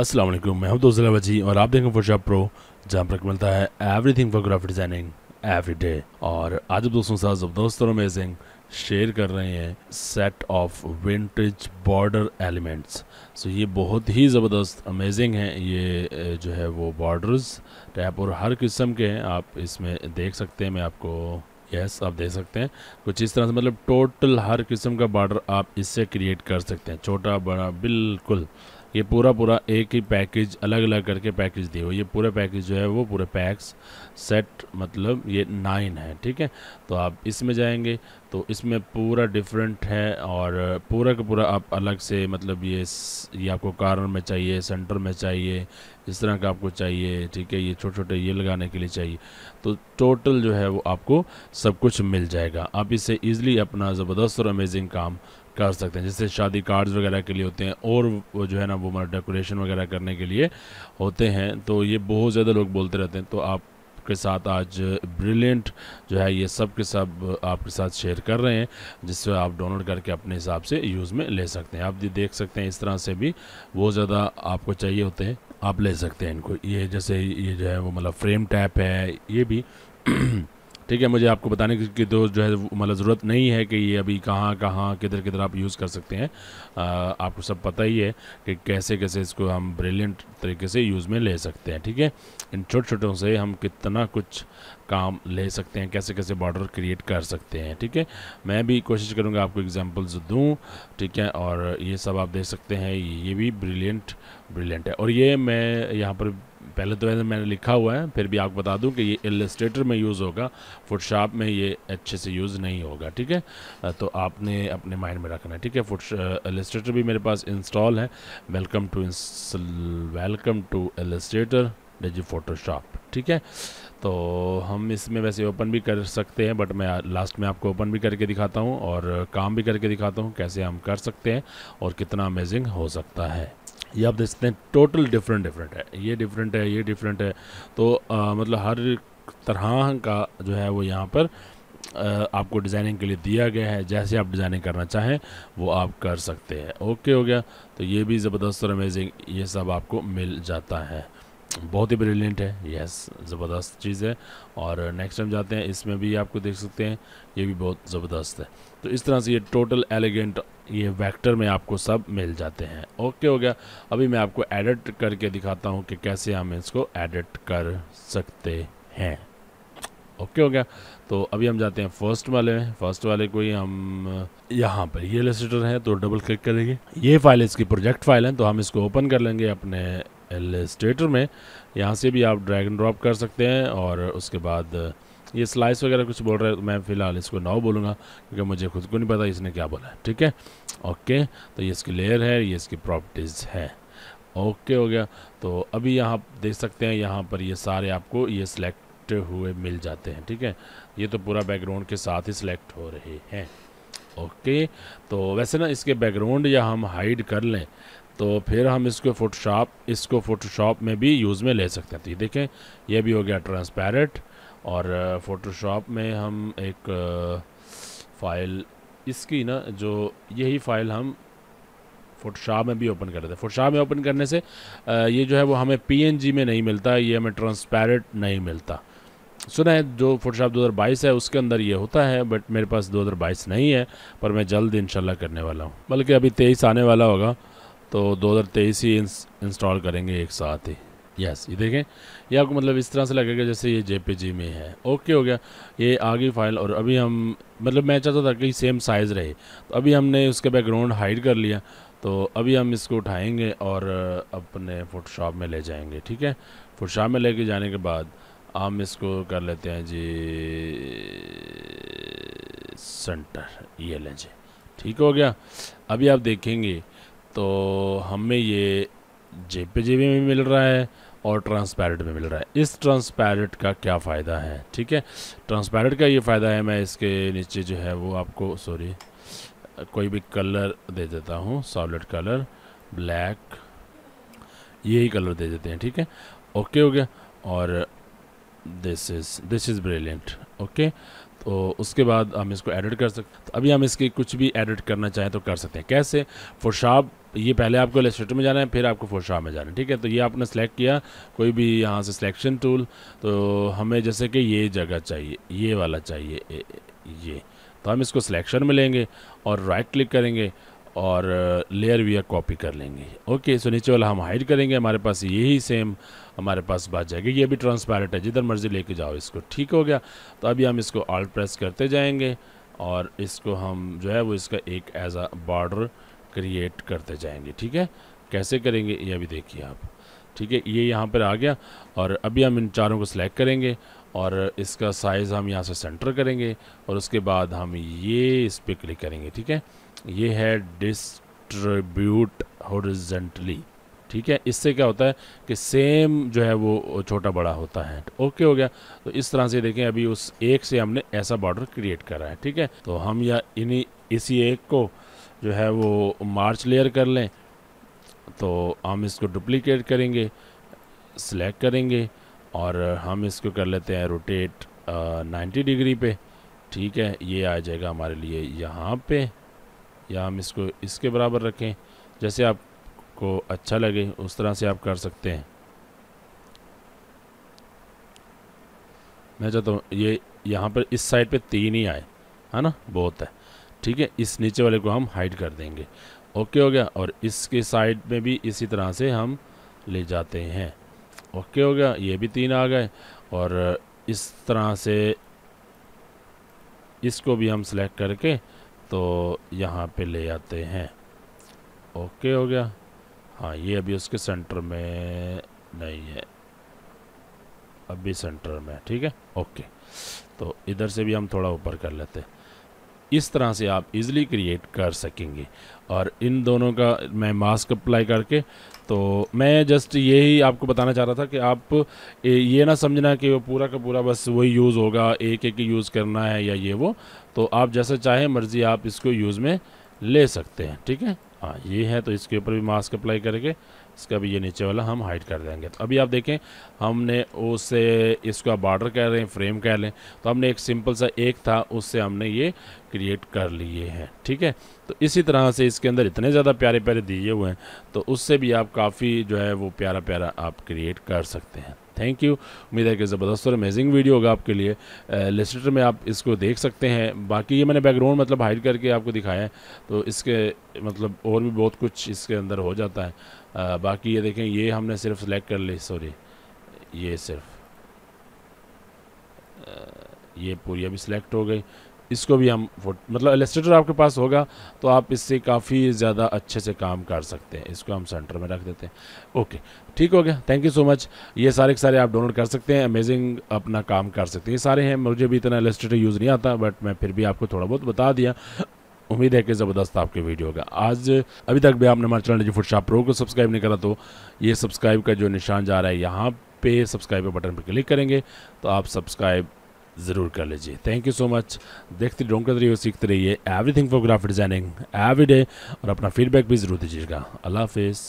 अस्सलाम वालेकुम मैं हूं जिला वजी और आप देखें फोटोशॉप प्रो जहां पर मिलता है everything for graphic designing every day और आज दोस्तों साथ जबरदस्त और अमेजिंग शेयर कर रहे हैं set of vintage border elements so ये बहुत ही ज़बरदस्त अमेजिंग है ये जो है वो बॉर्डर्स टैप और हर किस्म के हैं आप इसमें देख सकते हैं मैं आपको यस yes, आप देख सकते हैं कुछ इस तरह से मतलब टोटल हर किस्म का बॉर्डर आप इससे क्रिएट कर सकते हैं छोटा बड़ा बिल्कुल ये पूरा पूरा एक ही पैकेज अलग अलग करके पैकेज दिए हुए ये पूरे पैकेज जो है वो पूरे पैक्स सेट मतलब ये नाइन है ठीक है तो आप इसमें जाएंगे तो इसमें पूरा डिफरेंट है और पूरा का पूरा आप अलग से मतलब ये ये आपको कार्नर में चाहिए सेंटर में चाहिए इस तरह का आपको चाहिए ठीक है ये छोटे छोटे ये लगाने के लिए चाहिए तो टोटल जो है वो आपको सब कुछ मिल जाएगा आप इससे ईजिली अपना ज़बरदस्त और अमेजिंग काम कर सकते हैं जैसे शादी कार्ड्स वगैरह के लिए होते हैं और वो जो है ना वो हमारा डेकोरेशन वगैरह करने के लिए होते हैं तो ये बहुत ज़्यादा लोग बोलते रहते हैं तो आप के साथ आज ब्रिलियंट जो है ये सब के सब आपके साथ शेयर कर रहे हैं जिससे आप डाउनलोड करके अपने हिसाब से यूज़ में ले सकते हैं आप ये देख सकते हैं इस तरह से भी बहुत ज़्यादा आपको चाहिए होते हैं आप ले सकते हैं इनको ये जैसे ये जो है वो मतलब फ्रेम टैप है ये भी ठीक है मुझे आपको बताने की तो जो है मतलब ज़रूरत नहीं है कि ये अभी कहाँ कहाँ किधर किधर आप यूज़ कर सकते हैं आ, आपको सब पता ही है कि कैसे कैसे इसको हम ब्रिलियंट तरीके से यूज़ में ले सकते हैं ठीक है इन छोटे छोटों से हम कितना कुछ काम ले सकते हैं कैसे कैसे बॉर्डर क्रिएट कर सकते हैं ठीक है मैं भी कोशिश करूँगा आपको एग्जाम्पल्स दूँ ठीक है और ये सब आप देख सकते हैं ये भी ब्रिलियंट ब्रिलियंट है और ये मैं यहाँ पर पहले तो वैसे मैंने लिखा हुआ है फिर भी आपको बता दूं कि ये इलस्ट्रेटर में यूज़ होगा फुटशॉप में ये अच्छे से यूज़ नहीं होगा ठीक है तो आपने अपने माइंड में रखना है ठीक है फुट इलस्ट्रेटर भी मेरे पास इंस्टॉल है welcome to welcome to Illustrator डिजी फोटोशॉप ठीक है तो हम इसमें वैसे ओपन भी कर सकते हैं बट मैं लास्ट में आपको ओपन भी करके दिखाता हूँ और काम भी करके दिखाता हूँ कैसे हम कर सकते हैं और कितना अमेजिंग हो सकता है ये आप देख सकते हैं टोटल डिफरेंट डिफरेंट है ये डिफरेंट है ये डिफरेंट है तो आ, मतलब हर तरह का जो है वो यहाँ पर आपको डिज़ाइनिंग के लिए दिया गया है जैसे आप डिज़ाइनिंग करना चाहें वो आप कर सकते हैं ओके हो गया तो ये भी ज़बरदस्त और अमेजिंग ये सब आपको मिल जाता है बहुत ही ब्रिलियंट है यस ज़बरदस्त चीज़ है और नेक्स्ट टाइम जाते हैं इसमें भी आपको देख सकते हैं ये भी बहुत ज़बरदस्त है तो इस तरह से ये टोटल एलिगेंट ये वेक्टर में आपको सब मिल जाते हैं ओके हो गया अभी मैं आपको एडिट करके दिखाता हूँ कि कैसे हम इसको एडिट कर सकते हैं ओके हो गया तो अभी हम जाते हैं फर्स्ट वाले में फर्स्ट वाले को ही हम यहाँ पर ये लिस्टर है तो डबल क्लिक करेंगे ये फाइल इसकी प्रोजेक्ट फाइल है तो हम इसको ओपन कर लेंगे अपने एलिस्टेटर में यहाँ से भी आप ड्रैग एंड ड्रॉप कर सकते हैं और उसके बाद ये स्लाइस वगैरह कुछ बोल रहा है तो मैं फ़िलहाल इसको नाव बोलूँगा क्योंकि मुझे खुद को नहीं पता इसने क्या बोला है ठीक है ओके तो ये इसकी लेयर है ये इसकी प्रॉपर्टीज़ है ओके हो गया तो अभी यहाँ देख सकते हैं यहाँ पर ये सारे आपको ये सिलेक्ट हुए मिल जाते हैं ठीक है ये तो पूरा बैकग्राउंड के साथ ही सिलेक्ट हो रहे हैं ओके तो वैसे ना इसके बैकग्राउंड या हम हाइड कर लें तो फिर हम इसको फोटोशॉप इसको फोटोशॉप में भी यूज़ में ले सकते हैं तो ये देखें ये भी हो गया ट्रांसपेरेंट और फोटोशॉप में हम एक फाइल uh, इसकी ना जो यही फ़ाइल हम फोटोशॉप में भी ओपन कर देते हैं फोटोशॉप में ओपन करने से ये जो है वो हमें पीएनजी में नहीं मिलता ये हमें ट्रांसपेरेंट नहीं मिलता सुना है जो फोटोशॉप 2022 है उसके अंदर ये होता है बट मेरे पास 2022 नहीं है पर मैं जल्द इंशाल्लाह करने वाला हूँ बल्कि अभी तेईस आने वाला होगा तो 2023 ही इंस्टॉल करेंगे एक साथ ही यस ये देखें ये आपको मतलब इस तरह से लगेगा जैसे ये जेपीजी में है ओके हो गया ये आ गई फाइल और अभी हम मतलब मैं चाहता था कि सेम साइज़ रहे तो अभी हमने उसके बैकग्राउंड हाइड कर लिया तो अभी हम इसको उठाएंगे और अपने फोटोशॉप में ले जाएंगे ठीक है फोटोशॉप में लेके जाने के बाद हम इसको कर लेते हैं जी सेंटर ये लें जी ठीक हो गया अभी आप देखेंगे तो हमें ये जे में भी मिल रहा है और ट्रांसपेरेंट में मिल रहा है इस ट्रांसपेरेंट का क्या फ़ायदा है ठीक है ट्रांसपेरेंट का ये फ़ायदा है मैं इसके नीचे जो है वो आपको सॉरी कोई भी कलर दे देता हूँ सॉलिड कलर ब्लैक यही कलर दे देते हैं ठीक है ओके हो गया और this is this is brilliant okay तो उसके बाद हम इसको एडिट कर सकते तो अभी हम इसकी कुछ भी एडिट करना चाहें तो कर सकते हैं कैसे फोशाप ये पहले आपको इलेस्ट्रेटर में जाना है फिर आपको फोटोशॉप में जाना है ठीक है तो ये आपने सेलेक्ट किया कोई भी यहाँ से सिलेक्शन टूल तो हमें जैसे कि ये जगह चाहिए ये वाला चाहिए ये तो हम इसको सिलेक्शन में लेंगे और राइट क्लिक करेंगे और लेयर भी कॉपी कर लेंगे ओके सो नीचे वाला हम हाइड करेंगे हमारे पास यही सेम हमारे पास बात जाएगी ये भी ट्रांसपेरेंट है जिधर मर्जी लेके जाओ इसको ठीक हो गया तो अभी हम इसको आल्ट प्रेस करते जाएंगे और इसको हम जो है वो इसका एक एज आ बॉर्डर क्रिएट करते जाएंगे ठीक है कैसे करेंगे ये अभी देखिए आप ठीक है ये यहाँ पर आ गया और अभी हम इन चारों को सिलेक्ट करेंगे और इसका साइज़ हम यहाँ से सेंटर करेंगे और उसके बाद हम ये इस पर क्लिक करेंगे ठीक है ये है डिस्ट्रीब्यूट हॉरिजेंटली ठीक है इससे क्या होता है कि सेम जो है वो छोटा बड़ा होता है ओके हो गया तो इस तरह से देखें अभी उस एक से हमने ऐसा बॉर्डर क्रिएट करा है ठीक है तो हम या इन्हीं इसी एक को जो है वो मार्च लेयर कर लें तो हम इसको डुप्लीकेट करेंगे सिलेक्ट करेंगे और हम इसको कर लेते हैं रोटेट नाइन्टी डिग्री पे ठीक है ये आ जाएगा हमारे लिए यहाँ पे या हम इसको इसके बराबर रखें जैसे आपको अच्छा लगे उस तरह से आप कर सकते हैं मैं चाहता हूँ ये यहाँ पर इस साइड पे तीन ही आए है ना बहुत है ठीक है इस नीचे वाले को हम हाइड कर देंगे ओके हो गया और इसके साइड में भी इसी तरह से हम ले जाते हैं ओके हो गया ये भी तीन आ गए और इस तरह से इसको भी हम सेलेक्ट करके तो यहाँ पे ले आते हैं ओके हो गया हाँ ये अभी उसके सेंटर में नहीं है अभी सेंटर में ठीक है ओके तो इधर से भी हम थोड़ा ऊपर कर लेते हैं इस तरह से आप इजीली क्रिएट कर सकेंगे और इन दोनों का मैं मास्क अप्लाई करके तो मैं जस्ट यही आपको बताना चाह रहा था कि आप ये ना समझना कि वो पूरा का पूरा बस वही यूज़ होगा एक एक यूज़ करना है या ये वो तो आप जैसा चाहें मर्ज़ी आप इसको यूज़ में ले सकते हैं ठीक है हाँ ये है तो इसके ऊपर भी मास्क अप्लाई करके इसका भी ये नीचे वाला हम हाइड कर देंगे तो अभी आप देखें हमने उसे इसका बॉर्डर कह रहे हैं फ्रेम कह लें तो हमने एक सिंपल सा एक था उससे हमने ये क्रिएट कर लिए हैं ठीक है तो इसी तरह से इसके अंदर इतने ज़्यादा प्यारे प्यारे दिए हुए हैं तो उससे भी आप काफ़ी जो है वो प्यारा प्यारा आप क्रिएट कर सकते हैं थैंक यू उम्मीद है कि ज़बरदस्त और अमेजिंग वीडियो होगा आपके लिए लिस्टर में आप इसको देख सकते हैं बाकी ये मैंने बैकग्राउंड मतलब हाइड करके आपको दिखाया है तो इसके मतलब और भी बहुत कुछ इसके अंदर हो जाता है आ, बाकी ये देखें ये हमने सिर्फ सेलेक्ट कर ली सॉरी ये सिर्फ आ, ये पूरी अभी सिलेक्ट हो गई इसको भी हम मतलब एलेस्ट्रेटर आपके पास होगा तो आप इससे काफ़ी ज़्यादा अच्छे से काम कर सकते हैं इसको हम सेंटर में रख देते हैं ओके ठीक हो गया थैंक यू सो मच ये सारे के सारे आप डाउनलोड कर सकते हैं अमेजिंग अपना काम कर सकते हैं ये सारे हैं मुझे भी इतना एलेस्ट्रेटर यूज़ नहीं आता बट मैं फिर भी आपको थोड़ा बहुत बता दिया उम्मीद है कि ज़बरदस्त आपके वीडियो का आज अभी तक भी आपने हमारे चैनल जी फुटशॉप प्रो को सब्सक्राइब नहीं करा तो ये सब्सक्राइब का जो निशान जा रहा है यहाँ पे सब्सक्राइब बटन पर क्लिक करेंगे तो आप सब्सक्राइब ज़रूर कर लीजिए थैंक यू सो मच देखते ढूंढते रहिए सीखते रहिए everything for graphic designing every day और अपना फीडबैक भी ज़रूर दीजिएगा अल्लाह हाफिज़